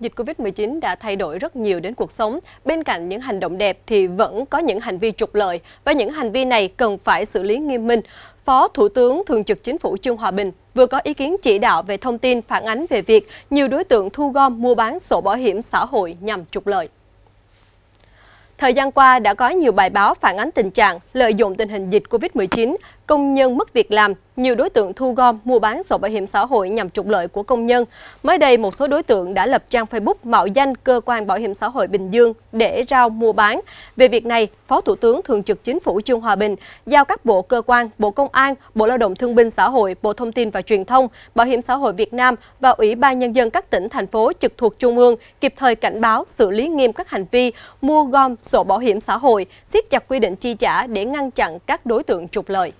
Dịch Covid-19 đã thay đổi rất nhiều đến cuộc sống. Bên cạnh những hành động đẹp thì vẫn có những hành vi trục lợi và những hành vi này cần phải xử lý nghiêm minh. Phó Thủ tướng Thường trực Chính phủ Trương Hòa Bình vừa có ý kiến chỉ đạo về thông tin phản ánh về việc nhiều đối tượng thu gom mua bán sổ bảo hiểm xã hội nhằm trục lợi. Thời gian qua đã có nhiều bài báo phản ánh tình trạng lợi dụng tình hình dịch Covid-19 công nhân mất việc làm, nhiều đối tượng thu gom mua bán sổ bảo hiểm xã hội nhằm trục lợi của công nhân. Mới đây, một số đối tượng đã lập trang Facebook mạo danh cơ quan bảo hiểm xã hội Bình Dương để rao mua bán. Về việc này, Phó Thủ tướng Thường trực Chính phủ Trương Hòa Bình giao các bộ cơ quan, Bộ Công an, Bộ Lao động Thương binh Xã hội, Bộ Thông tin và Truyền thông, Bảo hiểm xã hội Việt Nam và Ủy ban Nhân dân các tỉnh, thành phố trực thuộc Trung ương kịp thời cảnh báo, xử lý nghiêm các hành vi mua gom sổ bảo hiểm xã hội, siết chặt quy định chi trả để ngăn chặn các đối tượng trục lợi.